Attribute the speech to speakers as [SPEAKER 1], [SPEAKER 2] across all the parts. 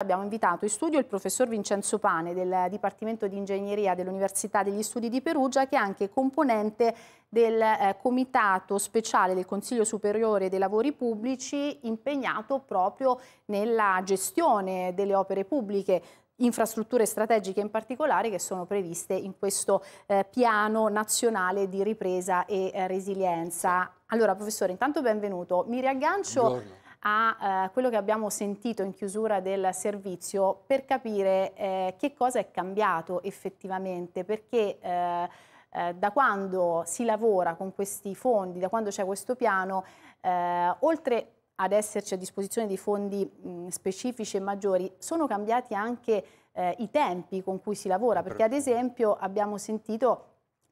[SPEAKER 1] Abbiamo invitato in studio il professor Vincenzo Pane del Dipartimento di Ingegneria dell'Università degli Studi di Perugia che è anche componente del eh, Comitato Speciale del Consiglio Superiore dei Lavori Pubblici impegnato proprio nella gestione delle opere pubbliche infrastrutture strategiche in particolare che sono previste in questo eh, piano nazionale di ripresa e eh, resilienza. Allora professore, intanto benvenuto. Mi riaggancio Buongiorno a eh, quello che abbiamo sentito in chiusura del servizio per capire eh, che cosa è cambiato effettivamente, perché eh, eh da quando si lavora con questi fondi, da quando c'è questo piano, eh, oltre ad esserci a disposizione dei fondi mh, mm, specifici e maggiori, sono cambiati anche eh, i tempi con cui si lavora, perché ad esempio abbiamo sentito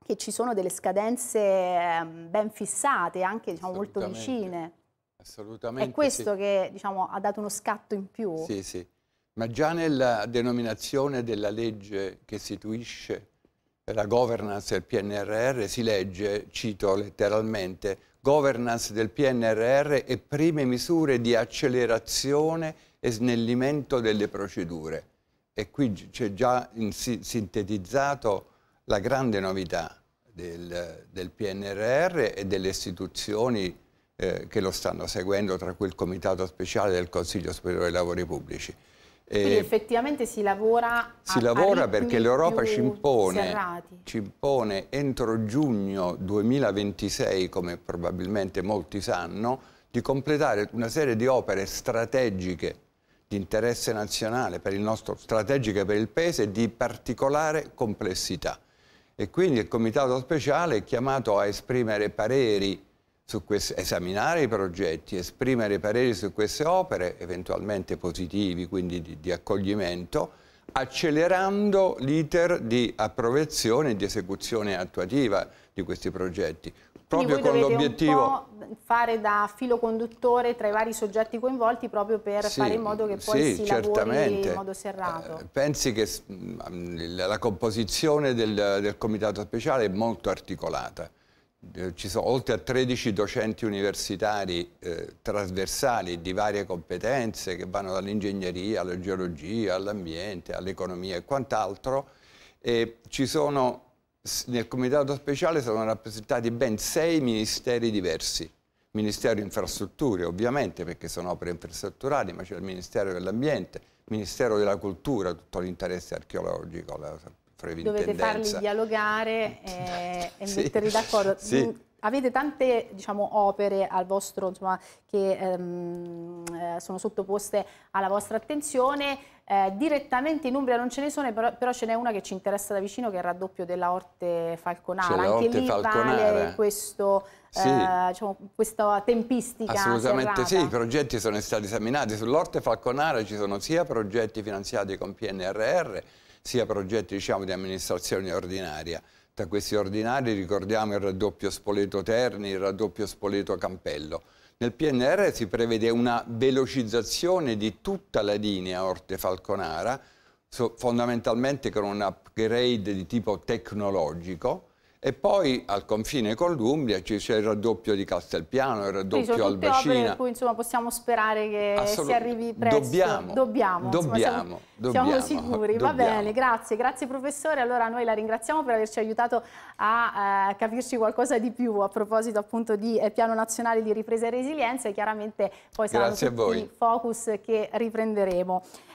[SPEAKER 1] che ci sono delle scadenze ehm, ben fissate, anche diciamo, molto vicine.
[SPEAKER 2] Assolutamente. È questo sì.
[SPEAKER 1] che diciamo, ha dato uno scatto in più. Sì,
[SPEAKER 2] sì. Ma già nella denominazione della legge che istituisce la governance del PNRR si legge, cito letteralmente, governance del PNRR e prime misure di accelerazione e snellimento delle procedure. E qui c'è già sintetizzato la grande novità del, del PNRR e delle istituzioni eh, che lo stanno seguendo, tra cui il Comitato Speciale del Consiglio Superiore dei Lavori Pubblici. E Quindi
[SPEAKER 1] effettivamente si lavora a,
[SPEAKER 2] Si lavora a perché l'Europa ci, ci impone, entro giugno 2026, come probabilmente molti sanno, di completare una serie di opere strategiche di interesse nazionale, per il nostro, strategiche per il Paese, di particolare complessità. E quindi il Comitato Speciale è chiamato a esprimere pareri questi, esaminare i progetti, esprimere pareri su queste opere, eventualmente positivi, quindi di, di accoglimento, accelerando l'iter di approvazione e di esecuzione attuativa di questi progetti. Proprio con l'obiettivo
[SPEAKER 1] fare da filo conduttore tra i vari soggetti coinvolti proprio per sì, fare in modo che poi sì, si certamente. in modo serrato. Eh,
[SPEAKER 2] pensi che mm, la composizione del, del comitato speciale è molto articolata eh, ci sono oltre a 13 docenti universitari eh, trasversali di varie competenze che vanno dall'ingegneria alla geologia, all'ambiente, all'economia e quant'altro. E ci sono, nel comitato speciale sono rappresentati ben sei ministeri diversi. Ministero infrastrutture ovviamente perché sono opere infrastrutturali, ma c'è il Ministero dell'Ambiente, Ministero della Cultura, tutto l'interesse archeologico, dovete farli
[SPEAKER 1] dialogare e, eh, e sì. metterli d'accordo. Sì. Mm, avete tante diciamo, opere vostro, insomma, che ehm, eh, sono sottoposte alla vostra attenzione. Eh, direttamente in Umbria non ce ne sono, però, però ce n'è una che ci interessa da vicino, che è il raddoppio della Orte Falconara. Anche lì Falconara. vale questo, eh, sì. eh, diciamo, questa tempistica Assolutamente serrata. sì, i
[SPEAKER 2] progetti sono stati esaminati. Sull'Orte Falconara ci sono sia progetti finanziati con PNRR, sia progetti diciamo, di amministrazione ordinaria. Tra questi ordinari ricordiamo il raddoppio Spoleto Terni, il raddoppio Spoleto Campello. Nel PNR si prevede una velocizzazione di tutta la linea Orte Falconara, fondamentalmente con un upgrade di tipo tecnologico, e poi al confine con l'Umbria ci c'è il raddoppio di Castelpiano, il raddoppio sì, Albacina. Per cui
[SPEAKER 1] insomma, possiamo sperare che si arrivi presto. Dobbiamo, dobbiamo, dobbiamo, insomma, siamo, dobbiamo siamo, sicuri. Dobbiamo. Va bene, grazie, grazie professore. Allora noi la ringraziamo per averci aiutato a eh, capirci qualcosa di più a proposito appunto di eh, Piano Nazionale di Ripresa e Resilienza e chiaramente poi saranno i focus che riprenderemo.